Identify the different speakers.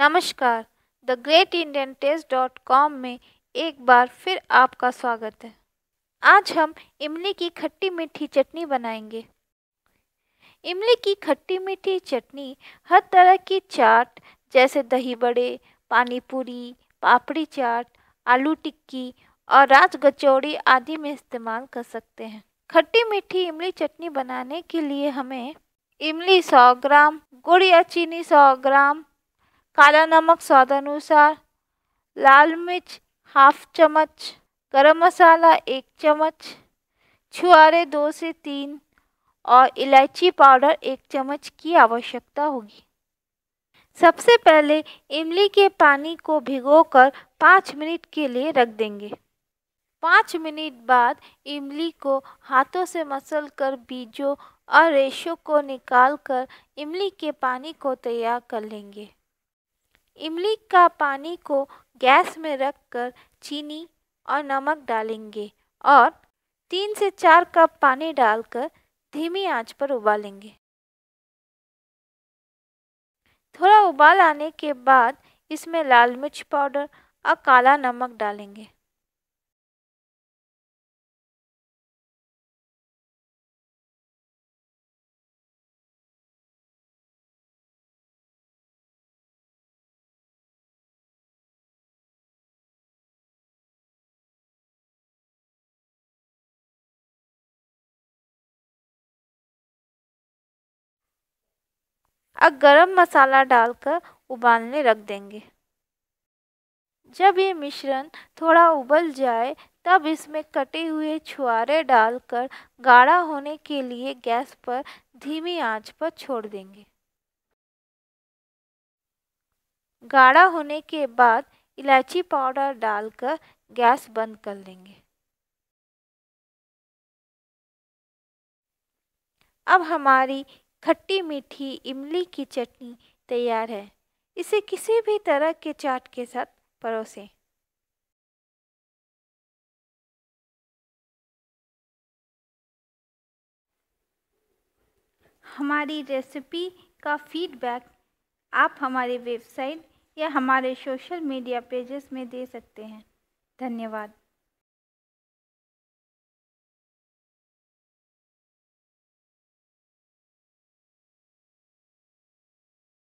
Speaker 1: नमस्कार the great Indian test dot com में एक बार फिर आपका स्वागत है आज हम इमली की खट्टी मीठी चटनी बनाएंगे इमली की खट्टी मीठी चटनी हर तरह की चाट जैसे दही बड़े पानी पूरी पापड़ी चाट आलू टिक्की और राजगचौड़ी आदि में इस्तेमाल कर सकते हैं खट्टी मीठी इमली चटनी बनाने के लिए हमें इमली 100 ग्राम गुड़ या चीनी 100 ग्राम काला नमक स्वाद अनुसार लाल मिर्च हाफ चम्मच गरम मसाला एक चम्मच छुआरे दो से तीन और इलायची पाउडर एक चम्मच की आवश्यकता होगी सबसे पहले इमली के पानी को भिगोकर पाँच मिनट के लिए रख देंगे पाँच मिनट बाद इमली को हाथों से मसल कर बीजों और रेशों को निकाल कर इमली के पानी को तैयार कर लेंगे इमली का पानी को गैस में रख कर चीनी और नमक डालेंगे और तीन से चार कप पानी डालकर धीमी आंच पर उबालेंगे थोड़ा उबाल आने के बाद इसमें लाल मिर्च पाउडर और काला नमक डालेंगे अब गरम मसाला डालकर उबालने रख देंगे जब ये मिश्रण थोड़ा उबल जाए तब इसमें कटे हुए छुआरे डालकर गाढ़ा होने के लिए गैस पर धीमी आंच पर छोड़ देंगे गाढ़ा होने के बाद इलायची पाउडर डालकर गैस बंद कर लेंगे अब हमारी खट्टी मीठी इमली की चटनी तैयार है इसे किसी भी तरह के चाट के साथ परोसें हमारी रेसिपी का फीडबैक आप हमारी वेबसाइट या हमारे सोशल मीडिया पेजेस में दे सकते हैं धन्यवाद